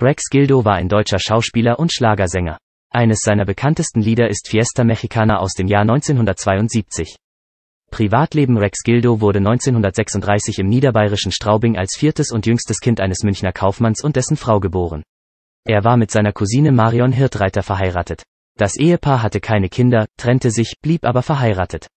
Rex Gildo war ein deutscher Schauspieler und Schlagersänger. Eines seiner bekanntesten Lieder ist Fiesta Mexicana aus dem Jahr 1972. Privatleben Rex Gildo wurde 1936 im niederbayerischen Straubing als viertes und jüngstes Kind eines Münchner Kaufmanns und dessen Frau geboren. Er war mit seiner Cousine Marion Hirtreiter verheiratet. Das Ehepaar hatte keine Kinder, trennte sich, blieb aber verheiratet.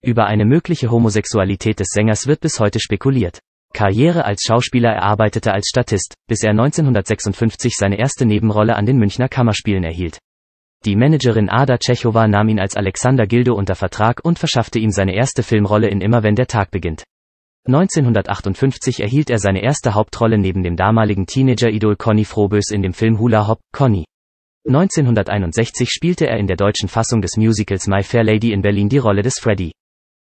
Über eine mögliche Homosexualität des Sängers wird bis heute spekuliert. Karriere als Schauspieler erarbeitete als Statist, bis er 1956 seine erste Nebenrolle an den Münchner Kammerspielen erhielt. Die Managerin Ada Tschechowa nahm ihn als Alexander Gildo unter Vertrag und verschaffte ihm seine erste Filmrolle in Immer wenn der Tag beginnt. 1958 erhielt er seine erste Hauptrolle neben dem damaligen Teenager-Idol Conny Frobös in dem Film Hula Hop, Conny. 1961 spielte er in der deutschen Fassung des Musicals My Fair Lady in Berlin die Rolle des Freddy.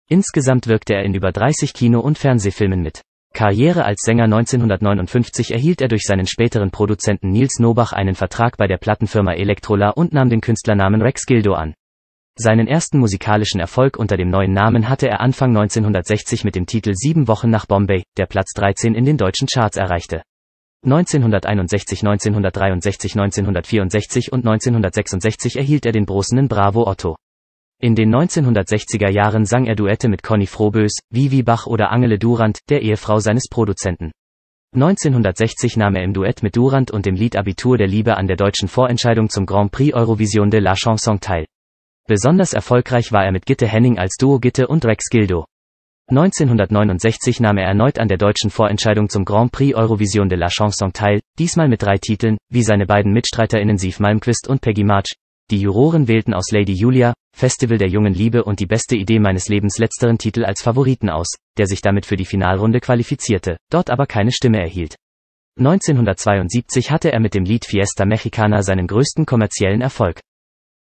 Insgesamt wirkte er in über 30 Kino- und Fernsehfilmen mit. Karriere als Sänger 1959 erhielt er durch seinen späteren Produzenten Nils Nobach einen Vertrag bei der Plattenfirma Electrola und nahm den Künstlernamen Rex Gildo an. Seinen ersten musikalischen Erfolg unter dem neuen Namen hatte er Anfang 1960 mit dem Titel Sieben Wochen nach Bombay, der Platz 13 in den deutschen Charts erreichte. 1961, 1963, 1964 und 1966 erhielt er den Brosenen Bravo Otto. In den 1960er Jahren sang er Duette mit Conny Frobös, Vivi Bach oder Angele Durand, der Ehefrau seines Produzenten. 1960 nahm er im Duett mit Durand und dem Lied Abitur der Liebe an der deutschen Vorentscheidung zum Grand Prix Eurovision de la Chanson teil. Besonders erfolgreich war er mit Gitte Henning als Duo Gitte und Rex Gildo. 1969 nahm er erneut an der deutschen Vorentscheidung zum Grand Prix Eurovision de la Chanson teil, diesmal mit drei Titeln, wie seine beiden MitstreiterInnen Sief Malmquist und Peggy March, die Juroren wählten aus Lady Julia, Festival der jungen Liebe und die beste Idee meines Lebens letzteren Titel als Favoriten aus, der sich damit für die Finalrunde qualifizierte, dort aber keine Stimme erhielt. 1972 hatte er mit dem Lied Fiesta Mexicana seinen größten kommerziellen Erfolg.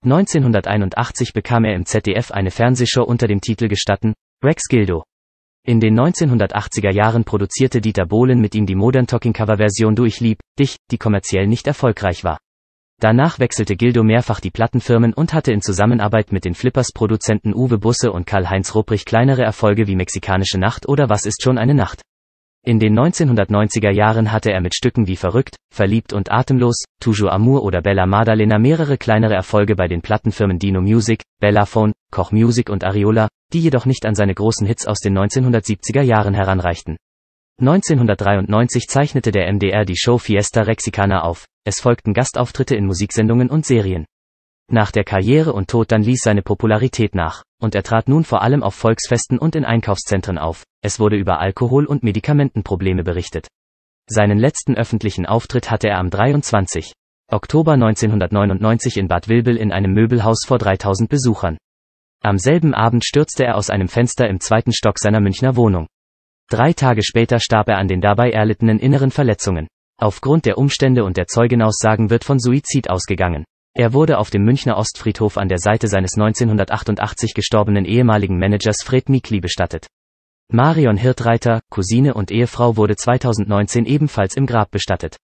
1981 bekam er im ZDF eine Fernsehshow unter dem Titel Gestatten, Rex Gildo. In den 1980er Jahren produzierte Dieter Bohlen mit ihm die Modern Talking Cover Version Du ich lieb dich, die kommerziell nicht erfolgreich war. Danach wechselte Gildo mehrfach die Plattenfirmen und hatte in Zusammenarbeit mit den Flippers-Produzenten Uwe Busse und Karl-Heinz Rupprich kleinere Erfolge wie Mexikanische Nacht oder Was ist schon eine Nacht. In den 1990er Jahren hatte er mit Stücken wie Verrückt, Verliebt und Atemlos, Toujours Amour oder Bella Madalena mehrere kleinere Erfolge bei den Plattenfirmen Dino Music, Bellaphone, Koch Music und Ariola, die jedoch nicht an seine großen Hits aus den 1970er Jahren heranreichten. 1993 zeichnete der MDR die Show Fiesta Rexicana auf, es folgten Gastauftritte in Musiksendungen und Serien. Nach der Karriere und Tod dann ließ seine Popularität nach, und er trat nun vor allem auf Volksfesten und in Einkaufszentren auf, es wurde über Alkohol- und Medikamentenprobleme berichtet. Seinen letzten öffentlichen Auftritt hatte er am 23. Oktober 1999 in Bad Wilbel in einem Möbelhaus vor 3000 Besuchern. Am selben Abend stürzte er aus einem Fenster im zweiten Stock seiner Münchner Wohnung. Drei Tage später starb er an den dabei erlittenen inneren Verletzungen. Aufgrund der Umstände und der Zeugenaussagen wird von Suizid ausgegangen. Er wurde auf dem Münchner Ostfriedhof an der Seite seines 1988 gestorbenen ehemaligen Managers Fred Mikli bestattet. Marion Hirtreiter, Cousine und Ehefrau wurde 2019 ebenfalls im Grab bestattet.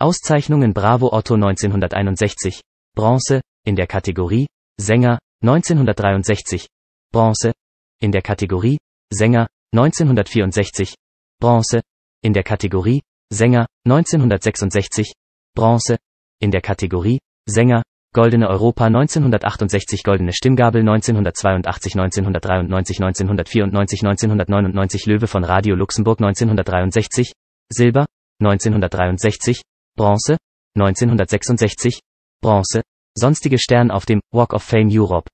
Auszeichnungen Bravo Otto 1961, Bronze, in der Kategorie, Sänger, 1963, Bronze, in der Kategorie, Sänger, 1964, Bronze, in der Kategorie Sänger, 1966, Bronze, in der Kategorie Sänger, Goldene Europa 1968 Goldene Stimmgabel 1982 1993 1994 1999 Löwe von Radio Luxemburg 1963 Silber 1963 Bronze 1966 Bronze Sonstige Stern auf dem Walk of Fame Europe